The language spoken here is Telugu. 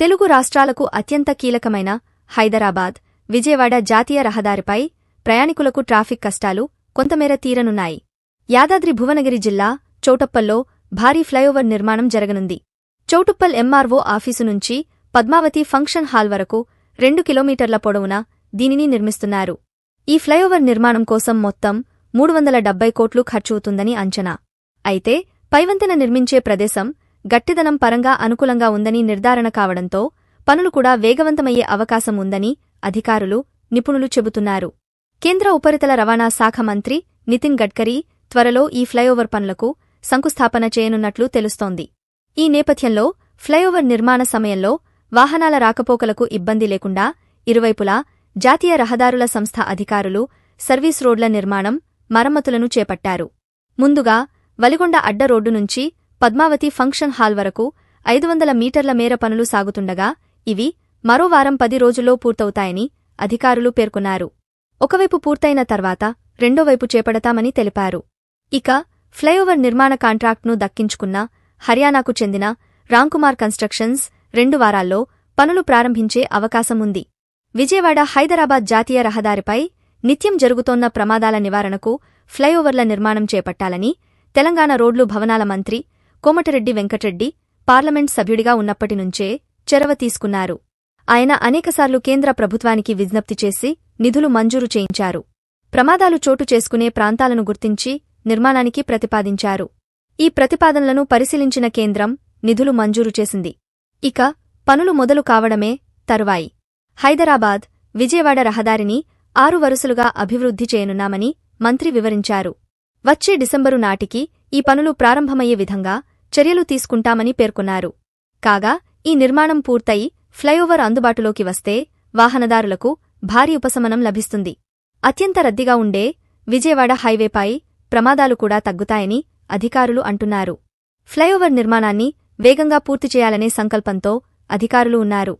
తెలుగు రాష్ట్రాలకు అత్యంత కీలకమైన హైదరాబాద్ విజయవాడ జాతీయ రహదారిపై ప్రయాణికులకు ట్రాఫిక్ కష్టాలు కొంతమేర తీరనున్నాయి యాదాద్రి భువనగిరి జిల్లా చౌటప్పల్లో భారీ ఫ్లైఓవర్ నిర్మాణం జరగనుంది చౌటుప్పల్ ఎంఆర్ఓ ఆఫీసు నుంచి పద్మావతి ఫంక్షన్ హాల్ వరకు రెండు కిలోమీటర్ల పొడవున దీనిని నిర్మిస్తున్నారు ఈ ఫ్లైఓవర్ నిర్మాణం కోసం మొత్తం మూడు వందల డెబ్బై కోట్లు ఖర్చవుతుందని అంచనా అయితే పైవంతెన నిర్మించే ప్రదేశం గట్టిదనం పరంగా అనుకూలంగా ఉందని నిర్ధారణ కావడంతో పనులు కూడా వేగవంతమయ్యే అవకాశం ఉందని అధికారులు నిపుణులు చెబుతున్నారు కేంద్ర ఉపరితల రవాణా శాఖ మంత్రి నితిన్ గడ్కరీ త్వరలో ఈ ఫ్లైఓవర్ పనులకు శంకుస్థాపన చేయనున్నట్లు తెలుస్తోంది ఈ నేపథ్యంలో ఫ్లైఓవర్ నిర్మాణ సమయంలో వాహనాల రాకపోకలకు ఇబ్బంది లేకుండా ఇరువైపులా జాతీయ రహదారుల సంస్థ అధికారులు సర్వీస్ రోడ్ల నిర్మాణం మరమ్మతులను చేపట్టారు ముందుగా వలిగొండ అడ్డ రోడ్డు నుంచి పద్మావతి ఫంక్షన్ హాల్ వరకు ఐదు వందల మీటర్ల మేర పనులు సాగుతుండగా ఇవి మరో వారం పది రోజుల్లో పూర్తవుతాయని అధికారులు పేర్కొన్నారు ఒకవైపు పూర్తయిన తర్వాత రెండోవైపు చేపడతామని తెలిపారు ఇక ఫ్లైఓవర్ నిర్మాణ కాంట్రాక్ట్ను దక్కించుకున్న హర్యానాకు చెందిన రాంకుమార్ కన్స్ట్రక్షన్స్ రెండు వారాల్లో పనులు ప్రారంభించే అవకాశముంది విజయవాడ హైదరాబాద్ జాతీయ రహదారిపై నిత్యం జరుగుతోన్న ప్రమాదాల నివారణకు ఫ్లైఓవర్ల నిర్మాణం చేపట్టాలని తెలంగాణ రోడ్లు భవనాల మంత్రి కోమటిరెడ్డి వెంకటరెడ్డి పార్లమెంట్ సభ్యుడిగా ఉన్నప్పటి నుంచే చెరవ తీసుకున్నారు ఆయన అనేకసార్లు కేంద్ర ప్రభుత్వానికి విజ్ఞప్తి చేసి నిధులు మంజూరు చేయించారు ప్రమాదాలు చోటు చేసుకునే ప్రాంతాలను గుర్తించి నిర్మాణానికి ప్రతిపాదించారు ఈ ప్రతిపాదనలను పరిశీలించిన కేంద్రం నిధులు మంజూరు చేసింది ఇక పనులు మొదలు కావడమే తరువాయి హైదరాబాద్ విజయవాడ రహదారిని ఆరు వరుసలుగా అభివృద్ధి చేయనున్నామని మంత్రి వివరించారు వచ్చే డిసెంబరు నాటికి ఈ పనులు ప్రారంభమయ్యే విధంగా చర్యలు తీసుకుంటామని పేర్కొన్నారు కాగా ఈ నిర్మాణం పూర్తయి ఫ్లైఓవర్ అందుబాటులోకి వస్తే వాహనదారులకు భారీ ఉపశమనం లభిస్తుంది అత్యంత రద్దీగా ఉండే విజయవాడ హైవేపై ప్రమాదాలు కూడా తగ్గుతాయని అధికారులు అంటున్నారు ఫ్లైఓవర్ నిర్మాణాన్ని వేగంగా పూర్తి చేయాలనే సంకల్పంతో అధికారులు ఉన్నారు